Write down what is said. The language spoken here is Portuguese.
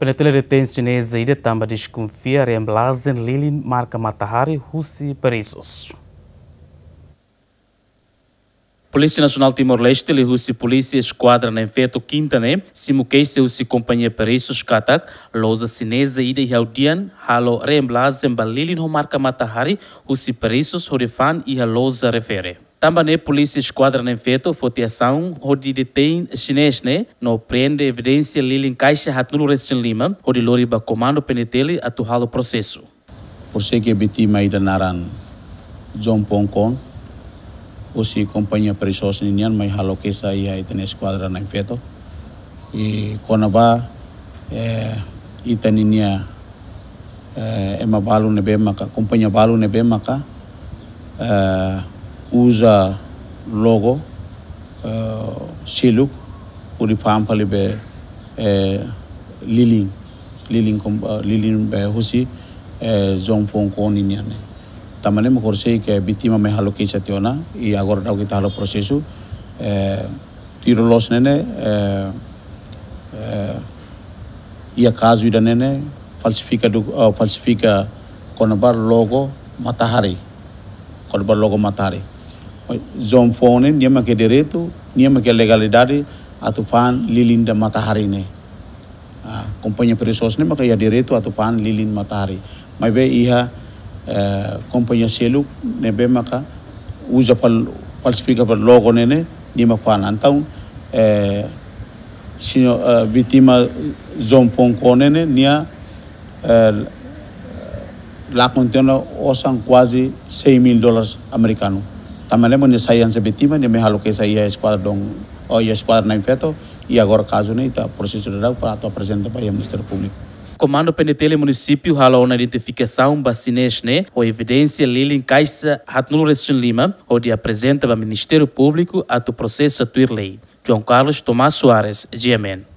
Penelitian retens chinesa ida tambah desconfiar em blazen lilin marca Matahari Rusi Perissos. Polícia Nacional Timor-Leste lhe russi polícia esquadra nem feto quinta né simu queixe russi companhia perissos katak lousa chinesa ida yaudian halo reemblazem balilin marca matahari russi perissos horifan e a lousa refere. Também a polícia esquadra nem feito foi ação onde detém chinês, né? No prende evidência lili encaixa hatulo recém lima, onde loriba comando penetele atuhalo processo. Por ser que vitima aí naran John Poncon, ou se companhia presos ninian, mai halo que sai aí tem esquadra nem feito. E quando vai, eh, é, itaninia é, eh, é uma balu nebe maka companhia balu nebe maca, é, eh, uza logo siluk uri farm phali be liling liling kom liling be husi zong phong ko ni ne tamane mo korse ke bitima me halo ke chationa i agora ta kita halo prosesu tiro los ne ne ia kazu ida ne ne falsifika du falsifika konobar logo matahari konobar logo matahari zonfone dia make deretu dia make legalidade dari pan lilin matahari ne ah, kompanya perisos ne maka ya deretu atau pan lilin matahari mai be iha kompanya eh, kompanyi seluk ne be maka uja pal pal speaker pal logo ne ne dia maka pan antau eh, sino uh, eh, zon zonfon kone ne dia eh, la contiene osan quasi seimil mil dólares tamalemo ni sayan sa bitima ni mehalo kesa ia esquadrão o ia na infeto e agora caso nem tá processo de para a apresenta para o Ministério Público. Comando Penetele Município rala na identificação bacineshne ou evidência Lilin Caixa Ratnul Restin Lima, onde apresenta para o Ministério Público a do processo a lei. João Carlos Tomás Soares, GMN.